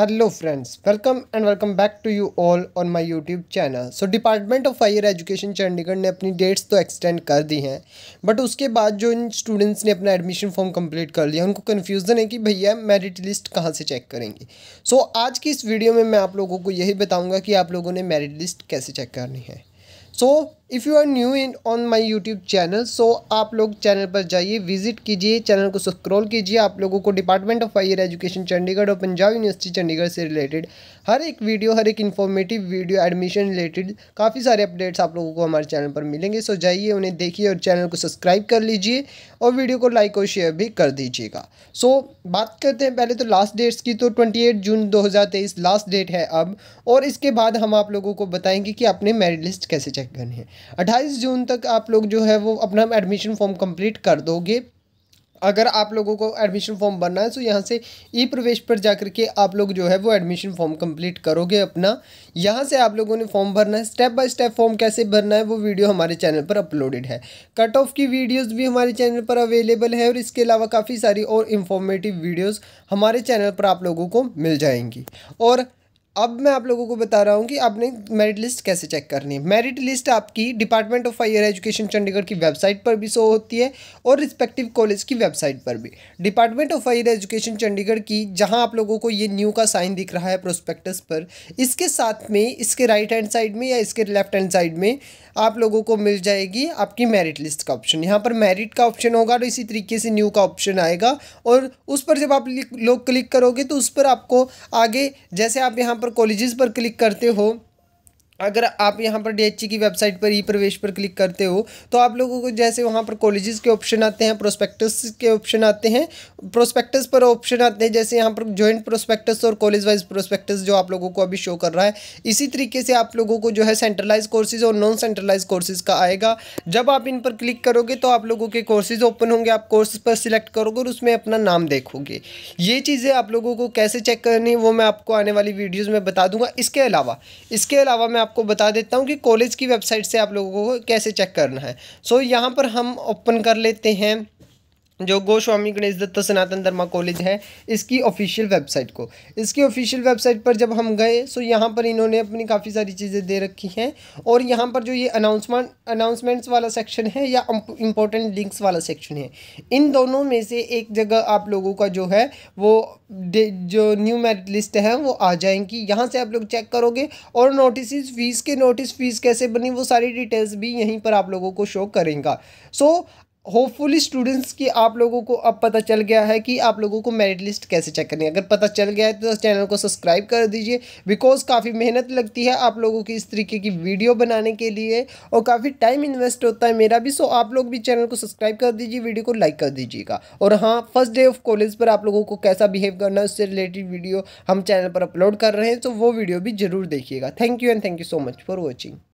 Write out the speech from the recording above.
hello friends welcome and welcome back to you all on my YouTube channel so department of higher education Chandigarh ने अपनी dates तो extend कर दी हैं but उसके बाद जो इन स्टूडेंट्स ने अपना एडमिशन फॉर्म कंप्लीट कर लिया उनको कन्फ्यूज़न है कि भैया मेरिट लिस्ट कहाँ से चेक करेंगे सो so, आज की इस वीडियो में मैं आप लोगों को यही बताऊँगा कि आप लोगों ने मेरिट लिस्ट कैसे चेक करनी है so so, if you are new in on my YouTube channel so आप लोग चैनल पर जाइए विजिट कीजिए चैनल को सब्सक्रॉल कीजिए आप लोगों को department of higher education Chandigarh और पंजाब यूनिवर्सिटी चंडीगढ़ से रिलेटेड हर एक वीडियो हर एक इन्फॉर्मेटिव वीडियो एडमिशन रिलेटेड काफ़ी सारे अपडेट्स आप लोगों को हमारे चैनल पर मिलेंगे सो जाइए उन्हें देखिए और चैनल को सब्सक्राइब कर लीजिए और वीडियो को लाइक और शेयर भी कर दीजिएगा सो so, बात करते हैं पहले तो लास्ट डेट्स की तो ट्वेंटी एट जून दो हज़ार तेईस लास्ट डेट है अब और इसके बाद हम आप लोगों को बताएंगे कि अपने मेरिट लिस्ट कैसे चेक करनी है अट्ठाईस जून तक आप लोग जो है वो अपना एडमिशन फॉर्म कंप्लीट कर दोगे अगर आप लोगों को एडमिशन फॉर्म भरना है तो यहाँ से ई प्रवेश पर जाकर के आप लोग जो है वो एडमिशन फॉर्म कंप्लीट करोगे अपना यहाँ से आप लोगों ने फॉर्म भरना है स्टेप बाय स्टेप फॉर्म कैसे भरना है वो वीडियो हमारे चैनल पर अपलोडेड है कट ऑफ की वीडियोस भी हमारे चैनल पर अवेलेबल है और इसके अलावा काफ़ी सारी और इन्फॉर्मेटिव वीडियोज़ हमारे चैनल पर आप लोगों को मिल जाएंगी और अब मैं आप लोगों को बता रहा हूँ कि आपने मेरिट लिस्ट कैसे चेक करनी है मेरिट लिस्ट आपकी department of higher education Chandigarh की वेबसाइट पर भी शो होती है और रिस्पेक्टिव कॉलेज की वेबसाइट पर भी department of higher education Chandigarh की जहाँ आप लोगों को ये न्यू का साइन दिख रहा है प्रोस्पेक्टस पर इसके साथ में इसके राइट हैंड साइड में या इसके लेफ्ट हैंड साइड में आप लोगों को मिल जाएगी आपकी मेरिट लिस्ट का ऑप्शन यहाँ पर मेरिट का ऑप्शन होगा तो इसी तरीके से न्यू का ऑप्शन आएगा और उस पर जब आप लोग क्लिक करोगे तो उस पर आपको आगे जैसे आप यहाँ पर कॉलेजेस पर क्लिक करते हो अगर आप यहाँ पर डी e की वेबसाइट पर ई प्रवेश पर क्लिक करते हो तो आप लोगों को जैसे वहाँ पर कॉलेजेस के ऑप्शन आते हैं प्रोस्पेक्टस के ऑप्शन आते हैं प्रोस्पेक्टस पर ऑप्शन आते हैं जैसे यहाँ पर जॉइंट प्रोस्पेक्टस और कॉलेज वाइज प्रोस्पेक्टस जो आप लोगों को अभी शो कर रहा है इसी तरीके से आप लोगों को जो है सेंट्रलाइज कोर्सेज और नॉन सेंट्रलाइज कोर्सेज का आएगा जब आप इन पर क्लिक करोगे तो आप लोगों के कोर्सेज ओपन होंगे आप कोर्स पर सिलेक्ट करोगे और उसमें अपना नाम देखोगे ये चीज़ें आप लोगों को कैसे चेक करनी वो मैं आपको आने वाली वीडियोज़ में बता दूंगा इसके अलावा इसके अलावा मैं आपको बता देता हूँ कि कॉलेज की वेबसाइट से आप लोगों को कैसे चेक करना है सो so, यहाँ पर हम ओपन कर लेते हैं जो गोस्वामी गणेश दत्त सनातन धर्मा कॉलेज है इसकी ऑफिशियल वेबसाइट को इसकी ऑफिशियल वेबसाइट पर जब हम गए सो यहाँ पर इन्होंने अपनी काफ़ी सारी चीज़ें दे रखी हैं और यहाँ पर जो ये अनाउंसमेंट अनाउंसमेंट्स वाला सेक्शन है या इम्पोर्टेंट लिंक्स वाला सेक्शन है इन दोनों में से एक जगह आप लोगों का जो है वो जो न्यू मेरिट लिस्ट है वो आ जाएंगी यहाँ से आप लोग चेक करोगे और नोटिस फीस के नोटिस फीस कैसे बनी वो सारी डिटेल्स भी यहीं पर आप लोगों को शो करेंगे सो so, होपफुली स्टूडेंट्स की आप लोगों को अब पता चल गया है कि आप लोगों को मेरिट लिस्ट कैसे चेक करनी है अगर पता चल गया है तो चैनल को सब्सक्राइब कर दीजिए बिकॉज काफ़ी मेहनत लगती है आप लोगों की इस तरीके की वीडियो बनाने के लिए और काफ़ी टाइम इन्वेस्ट होता है मेरा भी सो आप लोग भी चैनल को सब्सक्राइब कर दीजिए वीडियो को लाइक कर दीजिएगा और हाँ फर्स्ट डे ऑफ कॉलेज पर आप लोगों को कैसा बिहेव करना है उससे रिलेटेड वीडियो हम चैनल पर अपलोड कर रहे हैं तो वो वीडियो भी ज़रूर देखिएगा thank you and thank you so much for watching